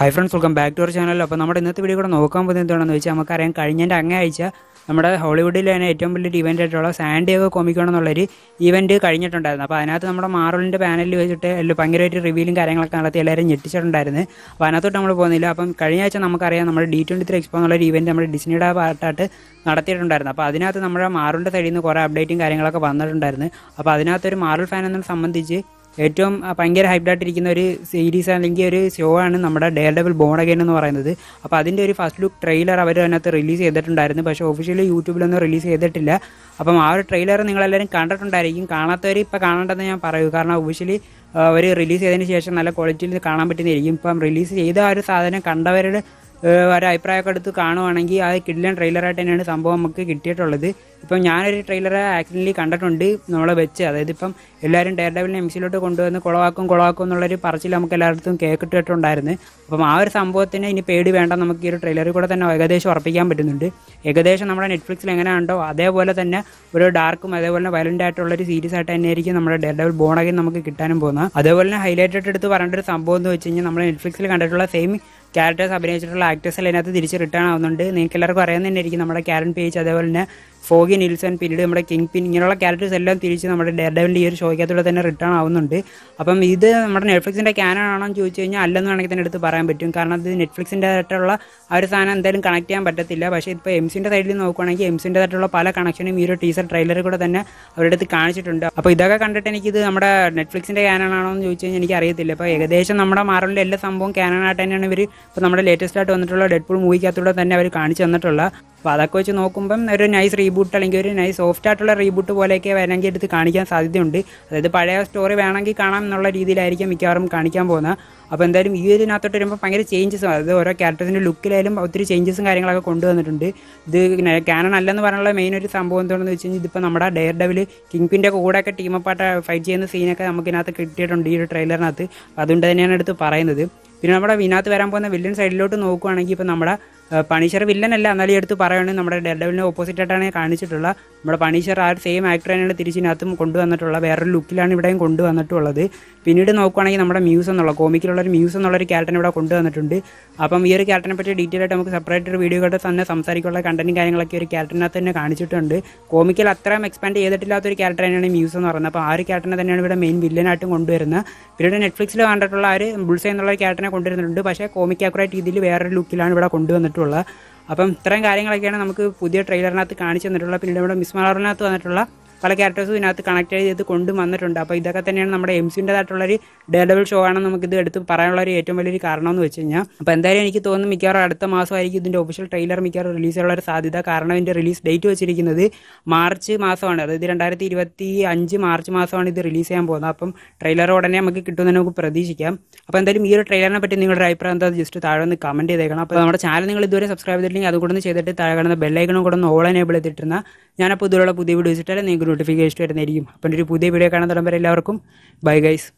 high friends welcome back to our channel അപ്പോൾ നമ്മുടെ ഇന്നത്തെ വീഡിയോ കൂടെ നോക്കാൻ പോകുന്നത് എന്താണെന്ന് വെച്ചാൽ നമുക്കറിയാം കഴിഞ്ഞതിൻ്റെ അങ്ങേ ആഴ്ച നമ്മുടെ ഹോളിവുഡിലെ തന്നെ ഏറ്റവും വലിയൊരു ഇവൻ്റ് ആയിട്ടുള്ള സാൻഡിയോഗോ കോമിക്കോൺ എന്നുള്ളൊരു ഇവൻറ്റ് കഴിഞ്ഞിട്ടുണ്ടായിരുന്നു അപ്പോൾ അതിനകത്ത് നമ്മുടെ മാറലിൻ്റെ പാനലിൽ വെച്ചിട്ട് എല്ലാം ഭയങ്കരമായിട്ട് റിവ്യൂലും കാര്യങ്ങളൊക്കെ നടത്തി എല്ലാവരും ഞെട്ടിച്ചിട്ടുണ്ടായിരുന്നു അപ്പോൾ അതിനകത്തോട്ട് നമ്മൾ പോകുന്നില്ല അപ്പം കഴിഞ്ഞ ആഴ്ച നമുക്കറിയാം നമ്മുടെ ഡി ട്വൻറ്റി ത്രീ എക്സ്പോ എന്നുള്ളൊരു ഇവൻറ്റ് നമ്മുടെ ഡിസ്നിയുടെ പാർട്ടായിട്ട് നടത്തിയിട്ടുണ്ടായിരുന്നു അപ്പോൾ അതിനകത്ത് നമ്മുടെ മാറുടെ സൈഡിൽ നിന്ന് കുറേ അപ്ഡേറ്റും കാര്യങ്ങളൊക്കെ വന്നിട്ടുണ്ടായിരുന്നു അപ്പോൾ അതിനകത്തൊരു മാറൽ ഫാൻ എന്നെ സംബന്ധിച്ച് ഏറ്റവും ഭയങ്കര ഹൈപ്ഡായിട്ടിരിക്കുന്ന ഒരു സീരീസ് അല്ലെങ്കിൽ ഒരു ഷോ ആണ് നമ്മുടെ ഡെയർ ഡബിൾ ബോൺ അഗൈൻ എന്ന് പറയുന്നത് അപ്പോൾ അതിൻ്റെ ഒരു ഫസ്റ്റ് ലുക്ക് ട്രെയിലർ അവർ അതിനകത്ത് റിലീസ് ചെയ്തിട്ടുണ്ടായിരുന്നു പക്ഷേ ഒഫീഷ്യലി യൂട്യൂബിലൊന്നും റിലീസ് ചെയ്തിട്ടില്ല അപ്പം ആ ഒരു ട്രെയിലർ നിങ്ങളെല്ലാവരും കണ്ടിട്ടുണ്ടായിരിക്കും കാണാത്തവർ ഇപ്പോൾ കാണേണ്ടതെന്ന് ഞാൻ പറയൂ കാരണം ഒഫീഷ്യലി അവർ റിലീസ് ചെയ്തതിന് ശേഷം നല്ല ക്വാളിറ്റിയിൽ കാണാൻ പറ്റുന്നതായിരിക്കും ഇപ്പം റിലീസ് ചെയ്ത ആ ഒരു സാധനം കണ്ടവരുടെ ഒരു അഭിപ്രായമൊക്കെ എടുത്ത് കാണുവാണെങ്കിൽ ആ കിഡിലൻ ട്രെയിലറായിട്ട് തന്നെയാണ് സംഭവം നമുക്ക് കിട്ടിയിട്ടുള്ളത് ഇപ്പം ഞാനൊരു ട്രെയിലർ ആക്ച്വലി കണ്ടിട്ടുണ്ട് നമ്മളെ വെച്ച് അതായത് ഇപ്പം എല്ലാവരും ഡെയർ ഡെവിലിനെ എംസിലോട്ട് കൊണ്ടുവന്ന് കുളവാക്കും കുളവാക്കും എന്നുള്ളൊരു പറച്ചിൽ നമുക്ക് എല്ലായിടത്തും കേട്ടിട്ടുണ്ടായിരുന്നു അപ്പം ആ ഒരു സംഭവത്തിന് ഇനി പേടി വേണ്ട നമുക്ക് ഈ ഒരു ട്രെയിലറിൽ കൂടെ തന്നെ ഏകദേശം ഉറപ്പിക്കാൻ പറ്റുന്നുണ്ട് ഏകദേശം നമ്മുടെ നെറ്റ്ഫ്ലിക്സിൽ എങ്ങനെയാണോ അതേപോലെ തന്നെ ഒരു ഡാർക്കും അതേപോലെ തന്നെ വയലൻ്റ് ആയിട്ടുള്ളൊരു സീരീസ് ആയിട്ട് തന്നെയായിരിക്കും നമ്മുടെ ഡയർ ഡബിൾ ബോണകയും നമുക്ക് കിട്ടാനും പോകുന്നത് അതേപോലെ തന്നെ ഹൈലൈറ്റഡ് എടുത്ത് പറയേണ്ട ഒരു സംഭവം എന്ന് വെച്ച് കഴിഞ്ഞാൽ നമ്മുടെ നെറ്റ്ഫ്ലിക്സിൽ കണ്ടിട്ടുള്ള സെയിം ക്യാരക്ടേഴ്സ് അഭിനയിച്ചിട്ടുള്ള ആക്ടേഴ്സ് എല്ലാം അതിനകത്ത് തിരിച്ച് റിട്ടേൺ ആവുന്നുണ്ട് നിങ്ങൾക്ക് എല്ലാവർക്കും അറിയാൻ തന്നെ ആയിരിക്കും നമ്മുടെ ക്യാരൻ പേജ് അതേപോലെ തന്നെ ഫോഗി നിൽസൺ പിന്നീട് നമ്മുടെ കിങ് പിൻ ഇങ്ങനെയുള്ള ക്യാരക്ടേഴ്സ് എല്ലാം തിരിച്ച് നമ്മുടെ ഡെവലിൻ്റെ ഈ ഒരു ഷോയ്ക്കകത്തൂടെ തന്നെ റിട്ടേൺ ആവുന്നുണ്ട് അപ്പം ഇത് നമ്മുടെ നെറ്റ്ഫ്ലിക്സിൻ്റെ ക്യാനൺ എന്ന് ചോദിച്ചു കഴിഞ്ഞാൽ അല്ലെന്ന് വേണമെങ്കിൽ തന്നെ എടുത്ത് പറയാൻ പറ്റും കാരണം അത് നെറ്റ്ഫ്ലിക്സിൻ്റെ ആയിട്ടുള്ള ആ ഒരു സാധനം എന്തായാലും കണക്ട് ചെയ്യാൻ പറ്റത്തില്ല പക്ഷേ ഇപ്പോൾ സിൻ്റെ സൈഡിൽ നോക്കുകയാണെങ്കിൽ സിൻ്റെ ആയിട്ടുള്ള പല കണക്ഷനും ഈ ഒരു ടീസർ ട്രെയിലർ കൂടെ തന്നെ അവരുടെ അടുത്ത് കാണിച്ചിട്ടുണ്ട് അപ്പോൾ ഇതൊക്കെ കണ്ടിട്ട് എനിക്കിത് നമ്മുടെ നെറ്റ്ഫ്ലിക്സിൻ്റെ ക്യാനൺ ആണോ എന്ന് ചോദിച്ചു കഴിഞ്ഞാൽ എനിക്ക് അറിയത്തില്ല അപ്പോൾ ഏകദേശം നമ്മുടെ മാറലിൻ്റെ എല്ലാ സംഭവം ക്യാനൺ ആയിട്ട് തന്നെയാണ് ഇവർ ഇപ്പോൾ നമ്മുടെ ലേറ്റസ്റ്റ് ആയിട്ട് വന്നിട്ടുള്ള ഡെഡ്പൂൾ മൂവിക്കകത്തൂടെ തന്നെ അവർ കാണിച്ചു തന്നിട്ടുള്ള അപ്പോൾ അതൊക്കെ വെച്ച് നോക്കുമ്പം ഒരു നൈസ് റീബൂട്ട് അല്ലെങ്കിൽ ഒരു നൈസ് സോഫ്റ്റ് ആയിട്ടുള്ള റീബൂട്ട് പോലെയൊക്കെ വേണമെങ്കിൽ എടുത്ത് കാണിക്കാൻ സാധ്യതയുണ്ട് അതായത് പഴയ സ്റ്റോറി വേണമെങ്കിൽ കാണാം എന്നുള്ള രീതിയിലായിരിക്കും മിക്കവാറും കാണിക്കാൻ പോകുന്നത് അപ്പോൾ എന്തായാലും ഈ ഇതിനകത്തോട്ട് വരുമ്പോൾ ഭയങ്കര ചേഞ്ചസ് അതായത് ഓരോ ക്യാരക്ടേഴ്സിൻ്റെ ലുക്കിലായാലും ഒത്തിരി ചേഞ്ചസും കാര്യങ്ങളൊക്കെ കൊണ്ടുവന്നിട്ടുണ്ട് ഇത് ക്യാനൺ അല്ലെന്ന് പറയാനുള്ള മെയിൻ ഒരു സംഭവം എന്താണെന്ന് വെച്ച് കഴിഞ്ഞാൽ ഇതിപ്പോൾ നമ്മുടെ ഡെയർ ഡെവൽ കിങ്പിൻ്റെ കൂടെയൊക്കെ ടീമപ്പാട്ട് ഫൈറ്റ് ചെയ്യുന്ന സീനൊക്കെ നമുക്കിനകത്ത് കിട്ടിയിട്ടുണ്ട് ഈ ഒരു ട്രെയിലറിനകത്ത് അതുകൊണ്ട് തന്നെയാണ് എടുത്ത് പറയുന്നത് പിന്നെ നമ്മുടെ ഇതിനകത്ത് വരാൻ പോകുന്ന വില്ലൻ സൈഡിലോട്ട് നോക്കുകയാണെങ്കിൽ ഇപ്പോൾ നമ്മുടെ പണീഷർ വില്ലനല്ല എന്നാലും എടുത്ത് പറയുകയാണെങ്കിൽ നമ്മുടെ ഡെഡവിലിന് ഓപ്പോസിറ്റ് ആയിട്ടാണ് കാണിച്ചിട്ടുള്ള നമ്മുടെ പണീഷർ ആ സെയിം ആക്ടർ തന്നെയാണ് തിരിച്ചിനകത്തും കൊണ്ടുവന്നിട്ടുള്ള വേറൊരു ലുക്കിലാണ് ഇവിടെയും കൊണ്ടുവന്നിട്ടുള്ളത് പിന്നീട് നോക്കുകയാണെങ്കിൽ നമ്മുടെ മ്യൂസ് എന്നുള്ള കോമിക്കിലുള്ള ഒരു മ്യൂസ് എന്നുള്ള ഒരു ക്യാരക്ടറിനെ ഇവിടെ കൊണ്ടുവന്നിട്ടുണ്ട് അപ്പം ഈ ഒരു ക്യാരക്ടറിനെ പറ്റി ഡീറ്റെയിൽ ആയിട്ട് നമുക്ക് സെപ്പറേറ്റ് ഒരു വീഡിയോ തന്നെ സംസാരിക്കാനുള്ള കണ്ടന്റും കാര്യങ്ങളൊക്കെ ഒരു ക്യാരക്ടറിനകത്ത് തന്നെ കാണിച്ചിട്ടുണ്ട് കോമിക്കിൽ അത്രയും എക്സ്പാൻഡ് ചെയ്തിട്ടില്ലാത്ത ഒരു ക്യാരക്ടർ തന്നെയാണ് മ്യൂസ് എന്ന് പറയുന്നത് അപ്പോൾ ആ ഒരു ക്യാരക്ടറിനെ തന്നെയാണ് ഇവിടെ മെയിൻ വില്ലനായിട്ടും കൊണ്ടുവരുന്നത് പിന്നീട് നെറ്റ്ഫ്ലിക്സിൽ കണ്ടിട്ടുള്ള ആ ഒരു ബുൾസ് എന്നുള്ള ക്യാരക്ടറിനെ കൊണ്ടുവരുന്നുണ്ട് പക്ഷേ കോമിക് ആക്കുറേറ്റ് രീതിയിൽ വേറൊരു ലുക്കിലാണ് ഇവിടെ കൊണ്ടുവന്നിട്ടുള്ളത് വന്നിട്ടുള്ളത് അപ്പം ഇത്രയും കാര്യങ്ങളൊക്കെയാണ് നമുക്ക് പുതിയ ട്രെയിലറിനകത്ത് കാണിച്ചു തന്നിട്ടുള്ളത് പിന്നീട് ഇവിടെ മിസ് വന്നിട്ടുള്ള പല ക്യാരക്ടേഴ്സും ഇതിനകത്ത് കണക്ട് ചെയ്ത് വന്നിട്ടുണ്ട് അപ്പോൾ ഇതൊക്കെ തന്നെയാണ് നമ്മുടെ സിൻ്റെതായിട്ടുള്ളൊരു ഡേഡബിൾ ഷോ ആണെന്ന് ഇത് എടുത്ത് പറയാനുള്ള ഒരു ഏറ്റവും വലിയൊരു കാരണം എന്ന് വെച്ച് കഴിഞ്ഞാൽ അപ്പോൾ എന്തായാലും എനിക്ക് തോന്നുന്നു മിക്കവാറും അടുത്ത മാസമായിരിക്കും ഇതിൻ്റെ ഒഫീഷ്യൽ ട്രെയിലർ മിക്കവാറും റിലീസ് ഒരു സാധ്യത കാരണം ഇതിൻ്റെ റിലീസ് ഡേറ്റ് വെച്ചിരിക്കുന്നത് മാർച്ച് മാസമാണ് അതായത് രണ്ടായിരത്തി ഇരുപത്തി അഞ്ച് മാർച്ച് മാസമാണ് ഇത് റിലീസ് ചെയ്യാൻ പോകുന്നത് അപ്പം ട്രെയിലർ ഉടനെ നമുക്ക് കിട്ടുമെന്ന് നമുക്ക് പ്രതീക്ഷിക്കാം അപ്പോൾ എന്തായാലും ഈ ഒരു ട്രെയിലറിനെ പറ്റി നിങ്ങളുടെ അഭിപ്രായം എന്താ ജസ്റ്റ് താഴെ ഒന്ന് കമൻറ്റ് ചെയ്തേക്കണം അപ്പോൾ നമ്മുടെ ചാനൽ നിങ്ങൾ ഇതുവരെ സബ്സ്ക്രൈബ് ചെയ്തിട്ടില്ലെങ്കിൽ അതുകൊണ്ട് ചെയ്തിട്ട് താഴെ കിടന്ന ബെല്ലൈക്കണും കൂടെ ഒന്ന് ഓൾ എനേബിൾ ചെയ്തിട്ടിരുന്ന ഞാനപ്പോൾ ഇതുപോലുള്ള പുതിയ വീഡിയോ വെച്ചിട്ടാൽ നിങ്ങൾ നോട്ടിഫിക്കേഷൻ വരുന്നതായിരിക്കും അപ്പം ഒരു പുതിയ വീഡിയോ കാണാൻ തുടങ്ങുമ്പോൾ എല്ലാവർക്കും ബൈ ഗൈസ്